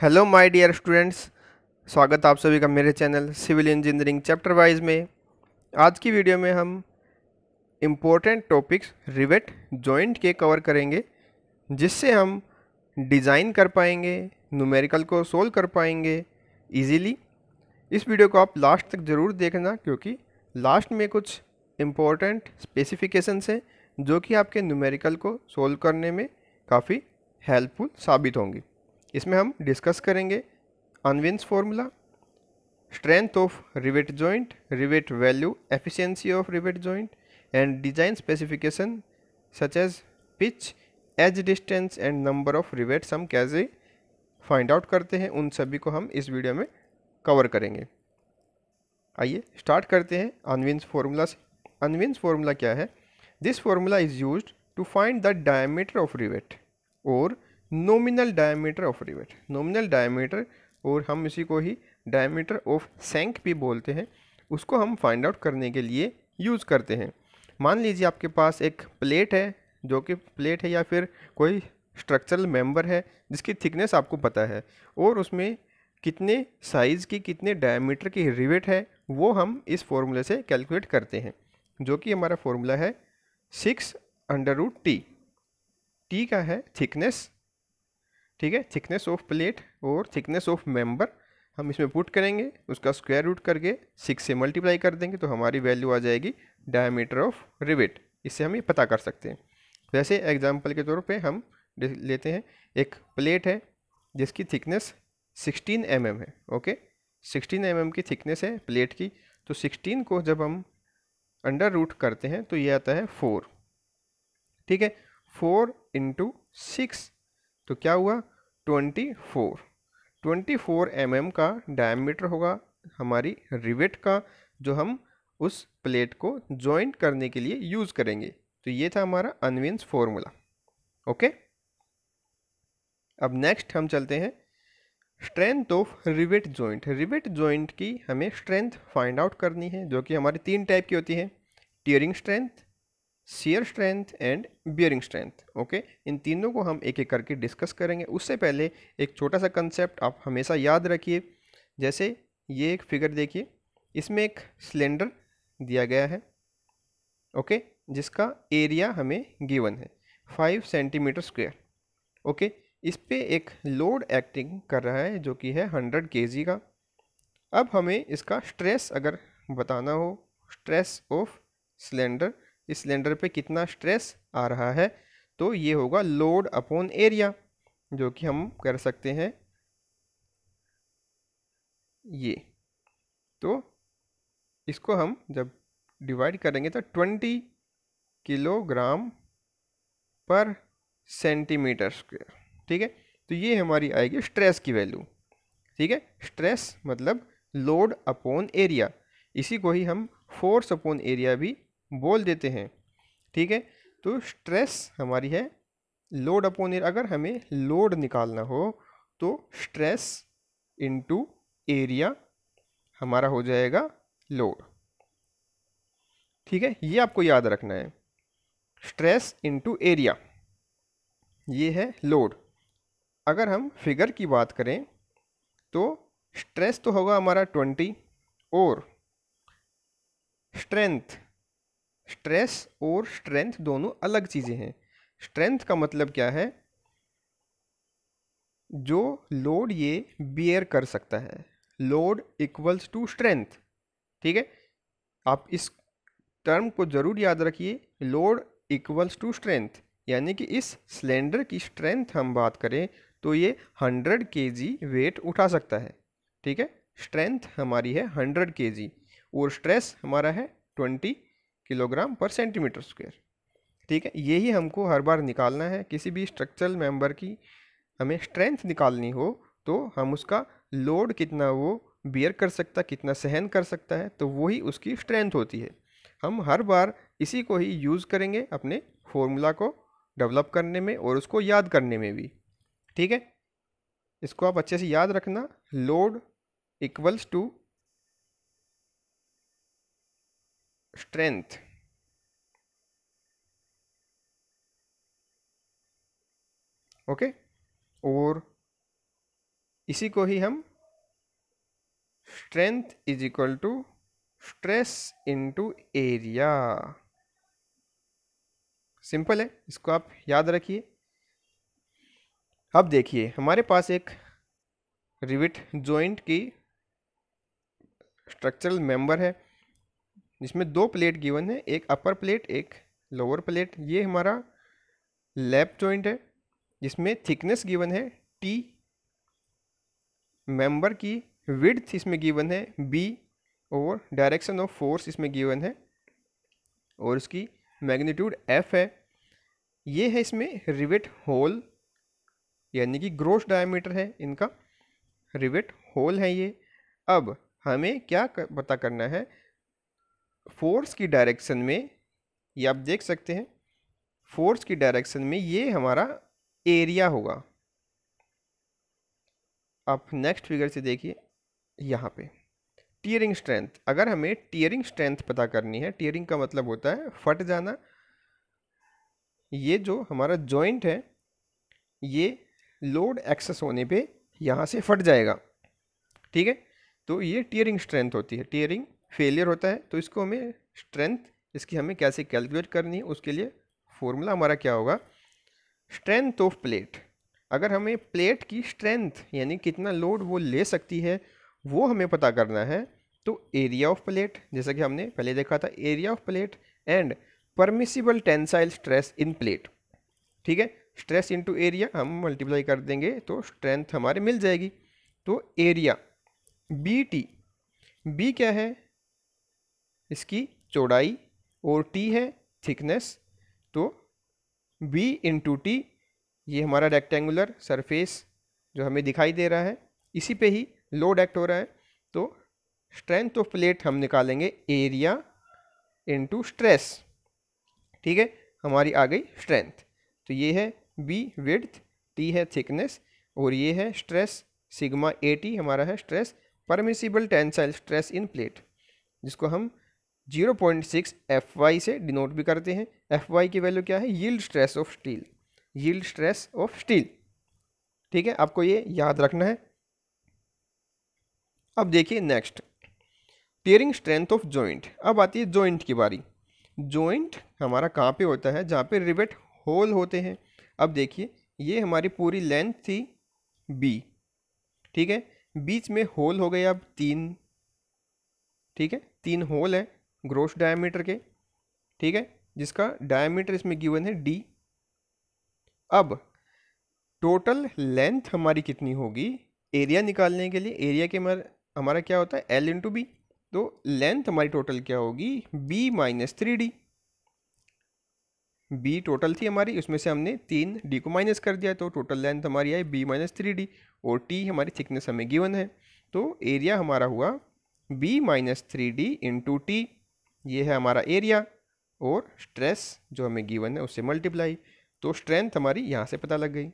Hello my dear students स्वागत आप सभी का मेरे channel civil engineering chapter wise में आज की वीडियो में हम इम्पोर्टेंट टॉपिक्स रिवेट जॉइंट के कवर करेंगे जिससे हम डिज़ाइन कर पाएंगे न्यूमेरिकल को सोल्व कर पाएंगे इजीली इस वीडियो को आप लास्ट तक ज़रूर देखना क्योंकि लास्ट में कुछ इम्पोर्टेंट स्पेसिफिकेशनस हैं जो कि आपके न्यूमेरिकल को सोल्व करने में काफ़ी हेल्पफुल साबित होंगी इसमें हम डिस्कस करेंगे Unwin's formula strength of rivet joint rivet value efficiency of rivet joint and design specification such as pitch edge distance and number of rivets हम कैसे फाइंड आउट करते हैं उन सभी को हम इस वीडियो में कवर करेंगे आइए स्टार्ट करते हैं अनविंस फार्मूला से अनविंस फार्मूला क्या है this formula is use to find the diameter of rivet और nominal diameter of rivet nominal diameter और हम इसी को ही डायमीटर ऑफ सेंक भी बोलते हैं उसको हम फाइंड आउट करने के लिए यूज़ करते हैं मान लीजिए आपके पास एक प्लेट है जो कि प्लेट है या फिर कोई स्ट्रक्चरल मेंबर है जिसकी थिकनेस आपको पता है और उसमें कितने साइज़ की कितने डायमीटर की रिवेट है वो हम इस फॉर्मूले से कैलकुलेट करते हैं जो कि हमारा फॉर्मूला है six under root T T का है थिकनेस ठीक है थिकनेस ऑफ प्लेट और थिकनेस ऑफ मेंबर हम इसमें पुट करेंगे उसका स्क्वायर रूट करके सिक्स से मल्टीप्लाई कर देंगे तो हमारी वैल्यू आ जाएगी डायमीटर ऑफ रिवेट इससे हम ये पता कर सकते हैं वैसे एग्जाम्पल के तौर पे हम लेते हैं एक प्लेट है जिसकी थिकनेस 16 एम mm है ओके 16 एम mm की थिकनेस है प्लेट की तो 16 को जब हम अंडर रूट करते हैं तो ये आता है फोर ठीक है फोर इंटू सिक्स तो क्या हुआ 24 24 mm का डायमीटर होगा हमारी रिवेट का जो हम उस प्लेट को जॉइंट करने के लिए यूज़ करेंगे तो ये था हमारा अनविंस फॉर्मूला ओके अब नेक्स्ट हम चलते हैं strength of rivet joint rivet joint की हमें स्ट्रेंथ फाइंड आउट करनी है जो कि हमारी तीन टाइप की होती है tearing strength shear strength and bearing strength okay इन तीनों को हम एक एक करके डिस्कस करेंगे उससे पहले एक छोटा सा कंसेप्ट आप हमेशा याद रखिए जैसे ये एक फिगर देखिए इसमें एक सिलेंडर दिया गया है ओके जिसका एरिया हमें गिवन है फाइव सेंटीमीटर स्क्वेयर ओके इस पर एक लोड एक्टिंग कर रहा है जो कि है हंड्रेड के का अब हमें इसका स्ट्रेस अगर बताना हो स्ट्रेस ऑफ सिलेंडर इस सिलेंडर पे कितना स्ट्रेस आ रहा है तो ये होगा लोड अपॉन एरिया जो कि हम कर सकते हैं ये तो इसको हम जब डिवाइड करेंगे तो twenty kilogram per centimetre square ठीक है तो ये हमारी आएगी स्ट्रेस की वैल्यू ठीक है स्ट्रेस मतलब लोड अपॉन एरिया इसी को ही हम फोर्स अपॉन एरिया भी बोल देते हैं ठीक है तो स्ट्रेस हमारी है लोड अपॉन एयर अगर हमें लोड निकालना हो तो स्ट्रेस इनटू एरिया हमारा हो जाएगा लोड ठीक है ये आपको याद रखना है स्ट्रेस इनटू एरिया ये है लोड अगर हम फिगर की बात करें तो स्ट्रेस तो होगा हमारा ट्वेंटी और स्ट्रेंथ स्ट्रेस और स्ट्रेंथ दोनों अलग चीज़ें हैं स्ट्रेंथ का मतलब क्या है जो लोड ये बियर कर सकता है लोड इक्वल्स टू स्ट्रेंथ ठीक है आप इस टर्म को ज़रूर याद रखिए लोड इक्वल्स टू स्ट्रेंथ यानी कि इस सिलेंडर की स्ट्रेंथ हम बात करें तो ये हंड्रेड के जी वेट उठा सकता है ठीक है स्ट्रेंथ हमारी है हंड्रेड के जी और स्ट्रेस हमारा है twenty kilogram per centimetre square ठीक है यही हमको हर बार निकालना है किसी भी स्ट्रक्चरल मेंबर की हमें स्ट्रेंथ निकालनी हो तो हम उसका लोड कितना वो बियर कर सकता कितना सहन कर सकता है तो वही उसकी स्ट्रेंथ होती है हम हर बार इसी को ही यूज़ करेंगे अपने फॉर्मूला को डेवलप करने में और उसको याद करने में भी ठीक है इसको आप अच्छे से याद रखना load equals to strength okay और इसी को ही हम strength is equal to stress into area simple है इसको आप याद रखिए अब देखिए हमारे पास एक रिविट जॉइंट की स्ट्रक्चरल मेंबर है जिसमें दो प्लेट गिवन है एक अपर प्लेट एक लोअर प्लेट ये हमारा लैप जॉइंट है जिसमें थिकनेस गिवन है टी मेंबर की विड्थ इसमें गिवन है बी और डायरेक्शन ऑफ फोर्स इसमें गिवन है और इसकी मैग्नीट्यूड एफ है ये है इसमें रिवेट होल यानी कि ग्रोस डायमीटर है इनका रिवेट होल है ये अब हमें क्या कर, पता करना है फोर्स की डायरेक्शन में ये आप देख सकते हैं फोर्स की डायरेक्शन में ये हमारा एरिया होगा आप नेक्स्ट फिगर से देखिए यहाँ पे टीयरिंग स्ट्रेंथ अगर हमें टीयरिंग स्ट्रेंथ पता करनी है टीयरिंग का मतलब होता है फट जाना ये जो हमारा जॉइंट है ये लोड एक्सेस होने पे यहाँ से फट जाएगा ठीक है तो ये टीयरिंग स्ट्रेंथ होती है टीयरिंग फेलियर होता है तो इसको हमें स्ट्रेंथ इसकी हमें कैसे कैलकुलेट करनी है उसके लिए फॉर्मूला हमारा क्या होगा स्ट्रेंथ ऑफ प्लेट अगर हमें प्लेट की स्ट्रेंथ यानी कितना लोड वो ले सकती है वो हमें पता करना है तो एरिया ऑफ प्लेट जैसा कि हमने पहले देखा था area of plate and permissible tensile stress in plate ठीक है स्ट्रेस इनटू एरिया हम मल्टीप्लाई कर देंगे तो स्ट्रेंथ हमारे मिल जाएगी तो एरिया बी टी बी क्या है इसकी चौड़ाई और टी है थिकनेस तो बी इंटू टी ये हमारा रेक्टेंगुलर सरफेस जो हमें दिखाई दे रहा है इसी पे ही लोड एक्ट हो रहा है तो स्ट्रेंथ ऑफ प्लेट हम निकालेंगे एरिया इंटू स्ट्रेस ठीक है हमारी आ गई स्ट्रेंथ तो ये है बी विड्थ टी है थिकनेस और ये है स्ट्रेस सिग्मा ए टी हमारा है stress permissible tensile stress in plate जिसको हम zero point six F Y से डिनोट भी करते हैं एफ वाई की वैल्यू क्या है yield stress of steel yield stress of steel ठीक है आपको ये याद रखना है अब देखिए next tearing strength of joint अब आती है जॉइंट की बारी जॉइंट हमारा कहाँ पे होता है जहाँ पे रिवेट होल होते हैं अब देखिए ये हमारी पूरी लेंथ थी बी ठीक है बीच में होल हो गए अब तीन ठीक है तीन होल है ग्रोस डायमीटर के ठीक है जिसका डायमीटर इसमें गिवन है डी अब टोटल लेंथ हमारी कितनी होगी एरिया निकालने के लिए एरिया के मर, हमारा क्या होता है एल इंटू बी तो लेंथ हमारी टोटल क्या होगी B minus three D B total थी हमारी उसमें से हमने तीन डी को माइनस कर दिया तो टोटल लेंथ हमारी आई बी माइनस थ्री डी और टी हमारी थिकनेस हमें गिवन है तो एरिया हमारा हुआ B minus three D into T ये है हमारा एरिया और स्ट्रेस जो हमें गिवन है उससे मल्टीप्लाई तो स्ट्रेंथ हमारी यहाँ से पता लग गई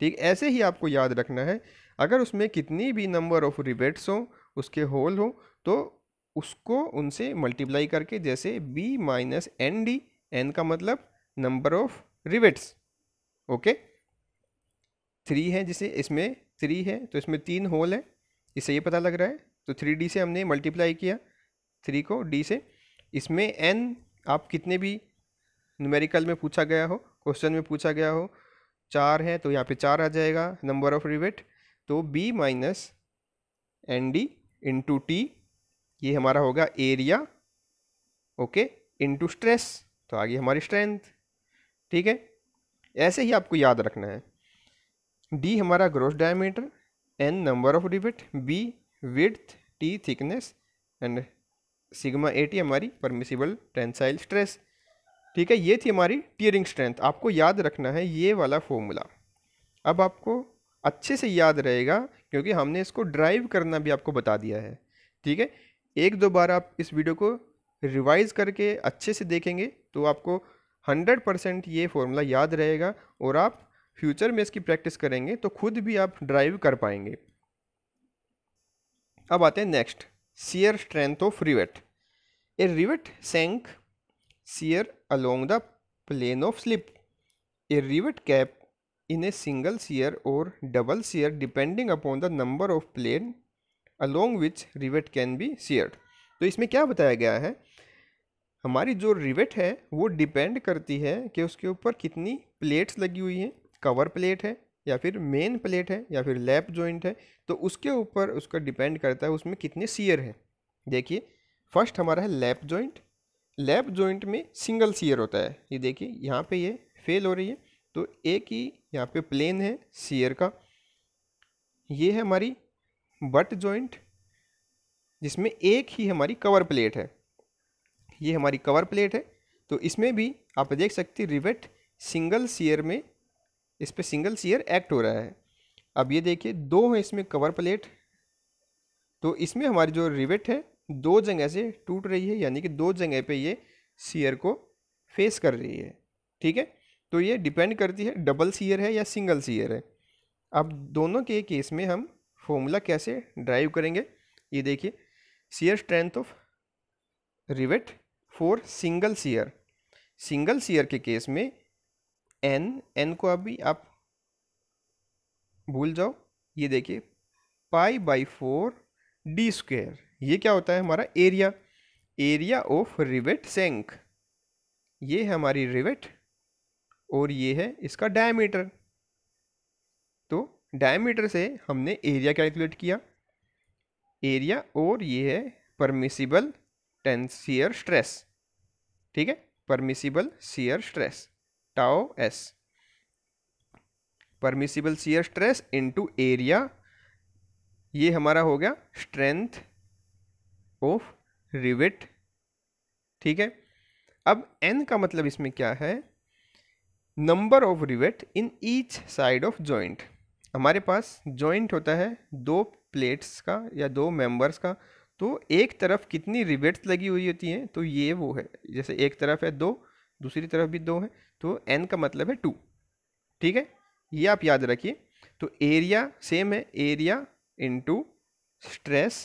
ठीक ऐसे ही आपको याद रखना है अगर उसमें कितनी भी नंबर ऑफ़ रिबेट्स हों उसके होल हो तो उसको उनसे मल्टीप्लाई करके जैसे b minus N D N का मतलब number of rivets okay three है जिसे इसमें थ्री है तो इसमें तीन होल है इससे ये पता लग रहा है तो थ्री डी से हमने मल्टीप्लाई किया थ्री को डी से इसमें एन आप कितने भी न्यूमेरिकल में पूछा गया हो क्वेश्चन में पूछा गया हो चार है तो यहाँ पे चार आ जाएगा नंबर ऑफ रिवेट तो B minus N D into T ये हमारा होगा एरिया ओके इंटू स्ट्रेस तो आगे हमारी स्ट्रेंथ ठीक है ऐसे ही आपको याद रखना है डी हमारा gross diameter N number of rivet B width T thickness and sigma A T हमारी परमिसिबल टेंसाइल स्ट्रेस ठीक है ये थी हमारी टीयरिंग स्ट्रेंथ आपको याद रखना है ये वाला फॉर्मूला अब आपको अच्छे से याद रहेगा क्योंकि हमने इसको ड्राइव करना भी आपको बता दिया है ठीक है एक दो बार आप इस वीडियो को रिवाइज़ करके अच्छे से देखेंगे तो आपको हंड्रेड परसेंट ये फॉर्मूला याद रहेगा और आप फ्यूचर में इसकी प्रैक्टिस करेंगे तो खुद भी आप ड्राइव कर पाएंगे अब आते हैं next shear strength of rivet. A rivet sank shear along the plane of slip. A rivet cap in a single shear or double shear depending upon the number of plane along which rivet can be sheared. तो इसमें क्या बताया गया है हमारी जो rivet है वो डिपेंड करती है कि उसके ऊपर कितनी प्लेट्स लगी हुई हैं कवर प्लेट है या फिर मेन प्लेट है या फिर लैप जॉइंट है तो उसके ऊपर उसका डिपेंड करता है उसमें कितने सीयर हैं देखिए फर्स्ट हमारा है लैप जॉइंट लैप जॉइंट में सिंगल सीयर होता है ये देखिए यहाँ पे ये फेल हो रही है तो एक ही यहाँ पे प्लेन है सीयर का ये है हमारी बट जॉइंट जिसमें एक ही हमारी कवर प्लेट है ये हमारी कवर प्लेट है तो इसमें भी आप देख सकते रिवेट सिंगल सीयर में इस पर सिंगल सीयर एक्ट हो रहा है अब ये देखिए दो हैं इसमें कवर प्लेट तो इसमें हमारी जो रिवेट है दो जगह से टूट रही है यानी कि दो जगह पे ये सीयर को फेस कर रही है ठीक है तो ये डिपेंड करती है डबल सीयर है या सिंगल सीयर है अब दोनों के केस में हम फॉर्मूला कैसे ड्राइव करेंगे ये देखिए shear strength of rivet for single shear single shear के केस में एन एन को अभी आप भूल जाओ ये देखिए pi by four D square ये क्या होता है हमारा एरिया एरिया ऑफ रिवेट सेंक ये है हमारी रिवेट और ये है इसका डायमीटर तो डायमीटर से हमने एरिया कैलकुलेट किया एरिया और ये है परमिसिबल टेंसियर स्ट्रेस ठीक है permissible shear stress tau S permissible shear stress into area ये हमारा हो गया स्ट्रेंथ ऑफ रिवेट ठीक है अब एन का मतलब इसमें क्या है number of rivet in each side of joint हमारे पास जॉइंट होता है दो प्लेट्स का या दो मेंबर्स का तो एक तरफ कितनी रिवेट्स लगी हुई होती हैं तो ये वो है जैसे एक तरफ है दो दूसरी तरफ भी दो है तो एन का मतलब है टू ठीक है ये आप याद रखिए तो एरिया सेम है एरिया इंटू स्ट्रेस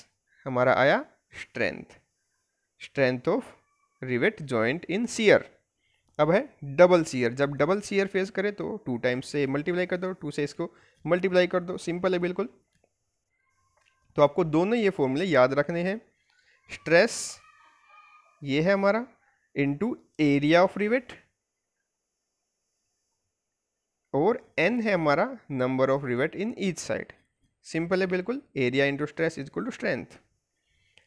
हमारा आया strength strength of rivet joint in shear अब है डबल सीयर जब डबल सीयर फेस करे तो टू टाइम्स से मल्टीप्लाई कर दो टू से इसको मल्टीप्लाई कर दो सिंपल है बिल्कुल तो आपको दोनों ये फॉर्मूले याद रखने हैं स्ट्रेस ये है हमारा इनटू एरिया ऑफ रिवेट और एन है हमारा number of rivet in each side simple है बिल्कुल area into stress is equal to strength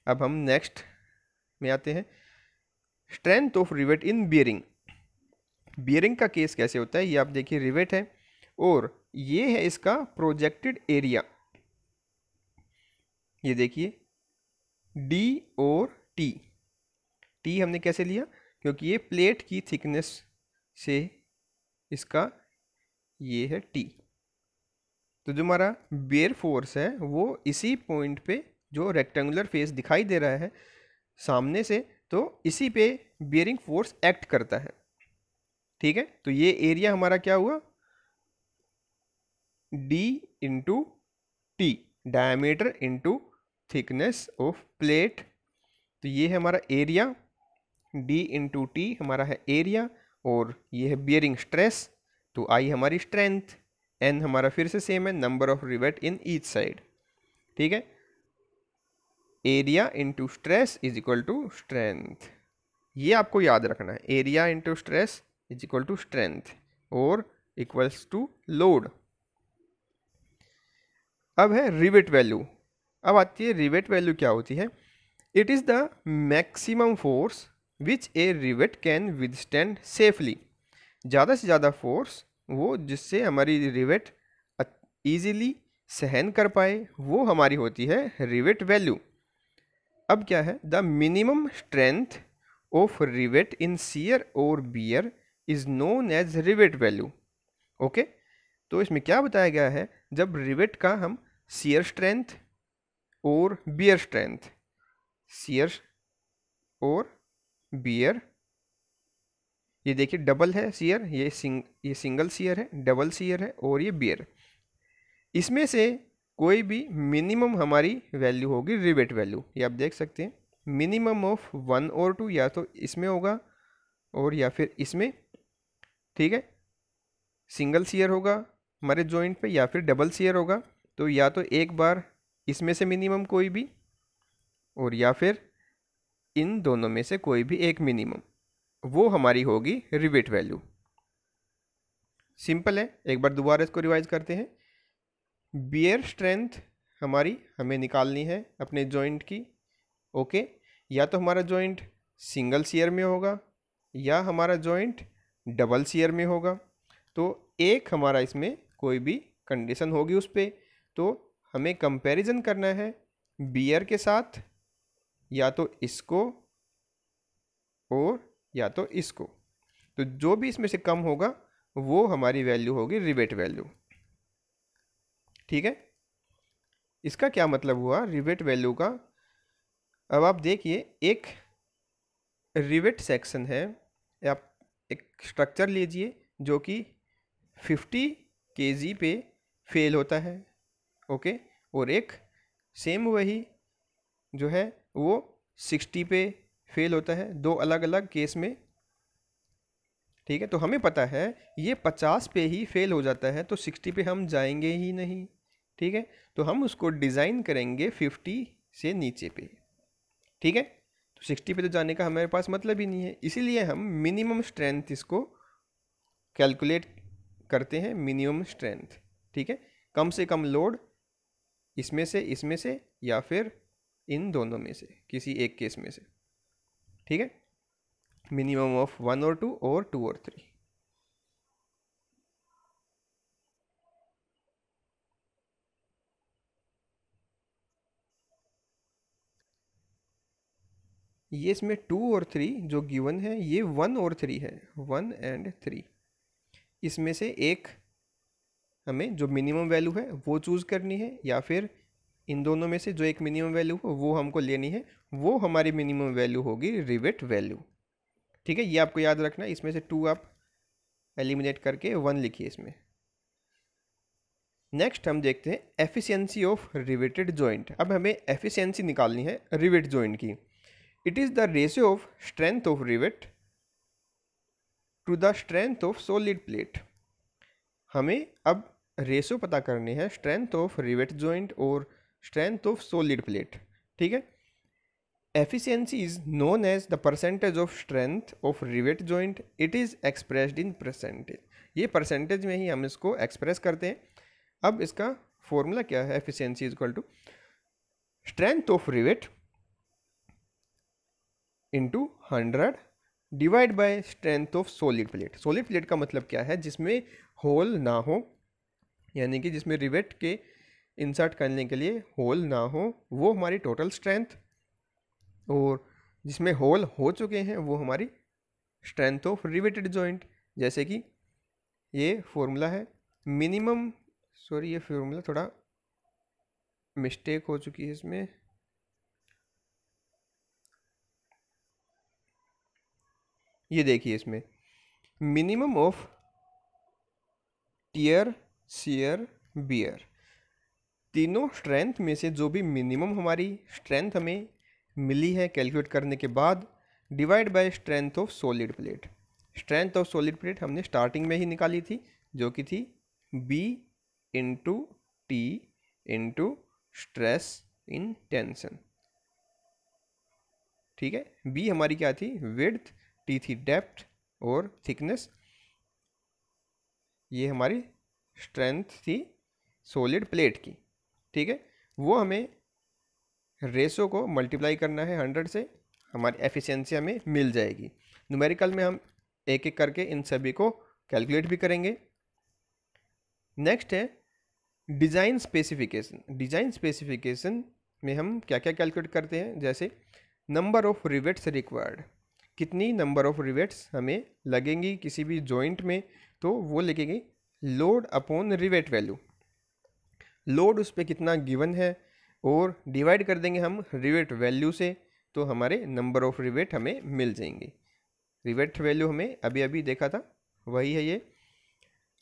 अब हम नेक्स्ट में आते हैं strength of rivet in bearing bearing का केस कैसे होता है ये आप देखिए रिवेट है और ये है इसका प्रोजेक्टेड एरिया ये देखिए डी और टी टी हमने कैसे लिया क्योंकि ये प्लेट की थिकनेस से इसका ये है टी तो जो हमारा बेयर फोर्स है वो इसी पॉइंट पे जो रेक्टेंगुलर फेस दिखाई दे रहा है सामने से तो इसी पे बियरिंग फोर्स एक्ट करता है ठीक है तो ये एरिया हमारा क्या हुआ D into T diameter into thickness of plate तो ये है हमारा एरिया डी इंटू टी हमारा है एरिया और ये है बियरिंग स्ट्रेस तो आई हमारी स्ट्रेंथ एन हमारा फिर से सेम है number of rivet in each side ठीक है area into stress is equal to strength ये आपको याद रखना है area into stress is equal to strength और इक्वल्स टू लोड अब है रिवेट वैल्यू अब आती है रिवेट वैल्यू क्या होती है it is the maximum force which a rivet can withstand safely ज़्यादा से ज़्यादा फोर्स वो जिससे हमारी रिवेट ईजीली सहन कर पाए वो हमारी होती है रिवेट वैल्यू अब क्या है the minimum strength of rivet in shear और bear is known as rivet value okay तो इसमें क्या बताया गया है जब रिवेट का हम सीयर स्ट्रेंथ और बियर स्ट्रेंथ सीयर और बियर ये देखिए डबल है सीयर ये सिंग ये सिंगल सीयर है डबल सीयर है और ये बियर इसमें से कोई भी मिनिमम हमारी वैल्यू होगी रिबेट वैल्यू ये आप देख सकते हैं मिनिमम ऑफ वन और टू या तो इसमें होगा और या फिर इसमें ठीक है सिंगल सीयर होगा हमारे जॉइंट पे या फिर डबल सीयर होगा तो या तो एक बार इसमें से मिनिमम कोई भी और या फिर इन दोनों में से कोई भी एक मिनिमम वो हमारी होगी रिबेट वैल्यू सिंपल है एक बार दोबारा इसको रिवाइज करते हैं बियर स्ट्रेंथ हमारी हमें निकालनी है अपने जॉइंट की ओके या तो हमारा जॉइंट सिंगल सीयर में होगा या हमारा जॉइंट डबल सीयर में होगा तो एक हमारा इसमें कोई भी कंडीशन होगी उस पर तो हमें कंपैरिजन करना है बियर के साथ या तो इसको और या तो इसको तो जो भी इसमें से कम होगा वो हमारी वैल्यू होगी रिबेट वैल्यू ठीक है इसका क्या मतलब हुआ रिबेट वैल्यू का अब आप देखिए एक रिवेट सेक्शन है आप एक स्ट्रक्चर लीजिए जो कि 50 के पे फेल होता है ओके और एक सेम वही जो है वो 60 पे फेल होता है दो अलग अलग केस में ठीक है तो हमें पता है ये पचास पे ही फेल हो जाता है तो सिक्सटी पे हम जाएंगे ही नहीं ठीक है तो हम उसको डिज़ाइन करेंगे फिफ्टी से नीचे पे ठीक है तो सिक्सटी पे तो जाने का हमारे पास मतलब ही नहीं है इसीलिए हम मिनिमम स्ट्रेंथ इसको कैलकुलेट करते हैं मिनिमम स्ट्रेंथ ठीक है कम से कम लोड इसमें से इसमें से या फिर इन दोनों में से किसी एक केस में से ठीक है मिनिमम ऑफ वन और टू और टू और थ्री ये इसमें टू और थ्री जो गिवन है ये वन और थ्री है वन एंड थ्री इसमें से एक हमें जो मिनिमम वैल्यू है वो चूज़ करनी है या फिर इन दोनों में से जो एक मिनिमम वैल्यू हो वो हमको लेनी है वो हमारी मिनिमम वैल्यू होगी रिवेट वैल्यू ठीक है ये आपको याद रखना है इसमें से टू आप एलिमिनेट करके वन लिखिए इसमें नेक्स्ट हम देखते हैं एफिशिएंसी ऑफ रिवेटेड जॉइंट अब हमें एफिशिएंसी निकालनी है रिवेट जॉइंट की it is the ratio of strength of rivet to the strength of solid plate हमें अब रेशियो पता करनी है स्ट्रेंथ ऑफ रिवेट जॉइंट और स्ट्रेंथ ऑफ सोलिड प्लेट ठीक है efficiency is known as the percentage of strength of rivet joint it is express in percentage ये percentage में ही हम इसको एक्सप्रेस करते हैं अब इसका फॉर्मूला क्या है efficiency is equal to strength of rivet into hundred divide by strength of solid plate solid plate का मतलब क्या है जिसमें होल ना हो यानी कि जिसमें रिवेट के इंसर्ट करने के लिए होल ना हो वो हमारी टोटल स्ट्रेंथ और जिसमें होल हो चुके हैं वो हमारी स्ट्रेंथ ऑफ रिवेटेड जॉइंट जैसे कि ये फॉर्मूला है मिनिमम सॉरी ये फॉर्मूला थोड़ा मिस्टेक हो चुकी है इसमें ये देखिए इसमें minimum of tear shear bear तीनों स्ट्रेंथ में से जो भी मिनिमम हमारी स्ट्रेंथ हमें मिली है कैलकुलेट करने के बाद divide by strength of solid plate strength of solid plate हमने स्टार्टिंग में ही निकाली थी जो कि थी B into T into stress in tension ठीक है बी हमारी क्या थी विड्थ टी थी डेप्थ और थिकनेस ये हमारी स्ट्रेंथ थी सॉलिड प्लेट की ठीक है वो हमें रेसो को मल्टीप्लाई करना है हंड्रेड से हमारी एफिशिएंसी हमें मिल जाएगी न्यूमेरिकल में हम एक एक करके इन सभी को कैलकुलेट भी करेंगे नेक्स्ट है डिज़ाइन स्पेसिफिकेशन डिज़ाइन स्पेसिफिकेशन में हम क्या क्या कैलकुलेट करते हैं जैसे नंबर ऑफ़ रिवेट्स रिक्वायर्ड कितनी नंबर ऑफ़ रिवेट्स हमें लगेंगी किसी भी जॉइंट में तो वो लगेगी load upon rivet value load उस पर कितना गिवन है और डिवाइड कर देंगे हम रिवेट वैल्यू से तो हमारे नंबर ऑफ रिवेट हमें मिल जाएंगे रिवेट वैल्यू हमें अभी अभी देखा था वही है ये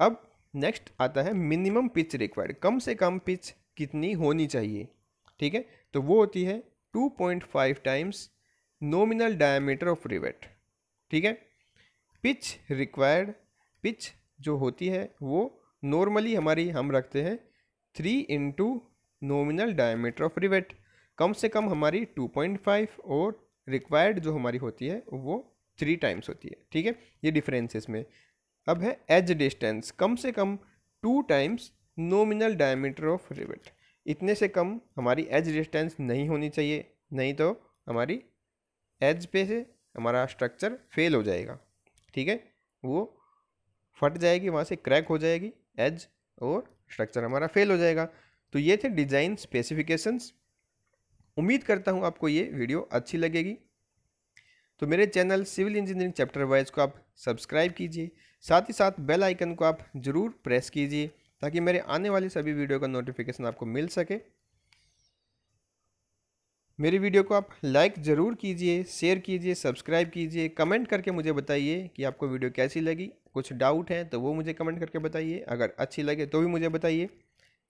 अब नेक्स्ट आता है मिनिमम पिच रिक्वायर्ड कम से कम पिच कितनी होनी चाहिए ठीक है तो वो होती है 2.5 times nominal diameter of rivet ठीक है पिच रिक्वायर्ड पिच जो होती है वो नॉर्मली हमारी हम रखते हैं three into nominal diameter of rivet कम से कम हमारी टू पॉइंट फाइव और रिक्वायर्ड जो हमारी होती है वो थ्री टाइम्स होती है ठीक है ये डिफरेंसेस में अब है एज डिस्टेंस कम से कम two times nominal diameter of rivet इतने से कम हमारी एज डिस्टेंस नहीं होनी चाहिए नहीं तो हमारी एज पे से हमारा स्ट्रक्चर फेल हो जाएगा ठीक है वो फट जाएगी वहाँ से क्रैक हो जाएगी एज और स्ट्रक्चर हमारा फेल हो जाएगा तो ये थे डिज़ाइन स्पेसिफिकेशंस उम्मीद करता हूँ आपको ये वीडियो अच्छी लगेगी तो मेरे channel civil engineering chapter wise को आप सब्सक्राइब कीजिए साथ ही साथ बेल आइकन को आप ज़रूर प्रेस कीजिए ताकि मेरे आने वाले सभी वीडियो का नोटिफिकेशन आपको मिल सके मेरी वीडियो को आप लाइक ज़रूर कीजिए शेयर कीजिए सब्सक्राइब कीजिए कमेंट करके मुझे बताइए कि आपको वीडियो कैसी लगी कुछ डाउट हैं तो वो मुझे कमेंट करके बताइए अगर अच्छी लगे तो भी मुझे बताइए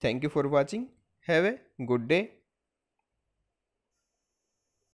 thank you for watching have a good day